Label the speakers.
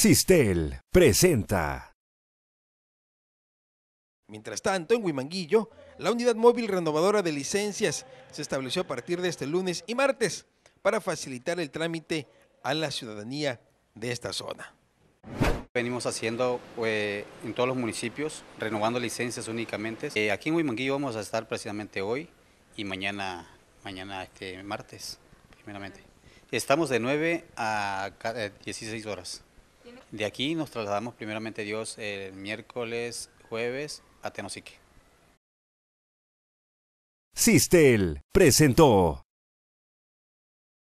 Speaker 1: Sistel presenta.
Speaker 2: Mientras tanto, en Huimanguillo, la unidad móvil renovadora de licencias se estableció a partir de este lunes y martes para facilitar el trámite a la ciudadanía de esta zona.
Speaker 3: Venimos haciendo eh, en todos los municipios, renovando licencias únicamente. Eh, aquí en Huimanguillo vamos a estar precisamente hoy y mañana, mañana este martes, primeramente. Estamos de 9 a 16 eh, horas. De aquí nos trasladamos primeramente Dios el miércoles, jueves a Tenosique.
Speaker 4: Sistel presentó.